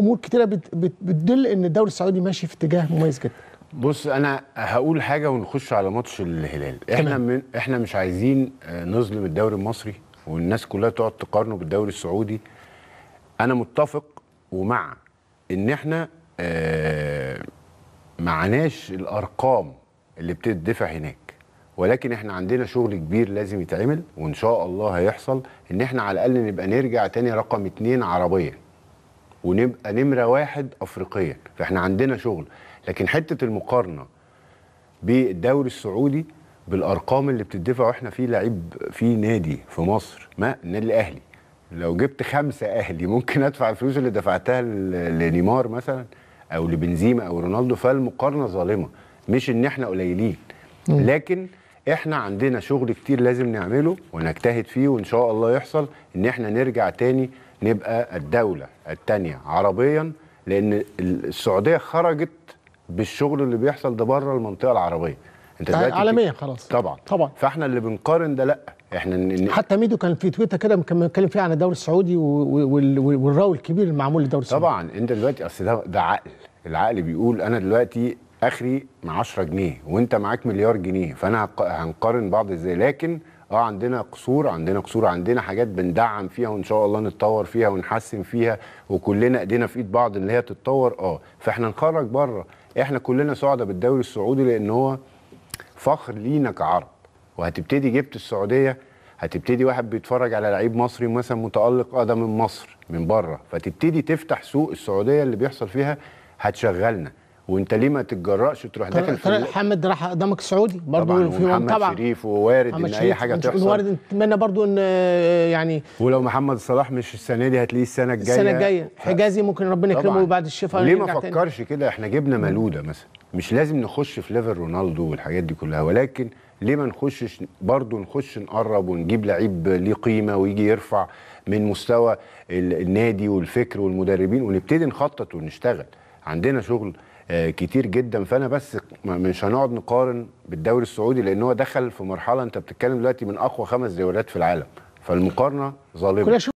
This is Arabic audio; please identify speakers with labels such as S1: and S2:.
S1: امور كتيره بت بت بتدل ان الدوري السعودي ماشي في اتجاه مميز جدا
S2: بص انا هقول حاجه ونخش على ماتش الهلال احنا من احنا مش عايزين آه، نظلم الدوري المصري والناس كلها تقعد تقارنه بالدوري السعودي انا متفق ومع ان احنا آه، معناش الارقام اللي بتدفع هناك ولكن احنا عندنا شغل كبير لازم يتعمل وان شاء الله هيحصل ان احنا على الاقل نبقى نرجع تاني رقم اتنين عربيا ونبقى نمره واحد افريقيا فاحنا عندنا شغل لكن حته المقارنه بالدوري السعودي بالارقام اللي بتدفع واحنا في لعيب في نادي في مصر ما النادي الاهلي لو جبت خمسة اهلي ممكن ادفع الفلوس اللي دفعتها لنيمار مثلا او لبنزيما او رونالدو فالمقارنه ظالمه مش ان احنا قليلين لكن احنا عندنا شغل كتير لازم نعمله ونجتهد فيه وان شاء الله يحصل ان احنا نرجع تاني نبقى الدوله الثانيه عربيا لان السعوديه خرجت بالشغل اللي بيحصل ده بره المنطقه العربيه انت يعني دلوقتي عالميا خلاص طبعا طبعا فاحنا اللي بنقارن ده لا احنا ن... حتى ميدو
S1: كان في تويتر كده كان بيتكلم فيه عن الدوري السعودي والراو الكبير المعمول للدوري السعودي طبعا
S2: انت دلوقتي اصل ده ده عقل العقل بيقول انا دلوقتي اخري مع 10 جنيه وانت معاك مليار جنيه فانا هنقارن بعض ازاي لكن اه عندنا قصور عندنا قصور عندنا حاجات بندعم فيها وان شاء الله نتطور فيها ونحسن فيها وكلنا ايدينا في ايد بعض ان هي تتطور اه فاحنا نخرج بره احنا كلنا سعداء بالدوري السعودي لان هو فخر لينا كعرب وهتبتدي جبت السعوديه هتبتدي واحد بيتفرج على لعيب مصري مثلا متالق اه ده من مصر من بره فتبتدي تفتح سوق السعوديه اللي بيحصل فيها هتشغلنا وانت ليه ما تتجرأش تروح داخل في طارق
S1: حامد راح قدامك السعودي برضه في محمد طبعا شريف
S2: ووارد ان اي حاجه تحصل وارد
S1: نتمنى برضه ان
S2: آه، يعني ولو محمد صلاح مش السنه دي هتلاقيه السنه الجايه السنه الجايه
S1: حجازي ممكن ربنا يكرمه بعد الشفاء ليه ما
S2: فكرش كده احنا جبنا مالوده مثلا مش لازم نخش في ليفل رونالدو والحاجات دي كلها ولكن ليه ما نخشش برضه نخش نقرب ونجيب لعيب ليه قيمه ويجي يرفع من مستوى النادي والفكر والمدربين ونبتدي نخطط ونشتغل عندنا شغل آه، كتير جدا فانا بس مش هنقعد نقارن بالدوري السعودي لان هو دخل في مرحله انت بتتكلم دلوقتي من اقوى خمس دوريات في العالم فالمقارنه ظالمه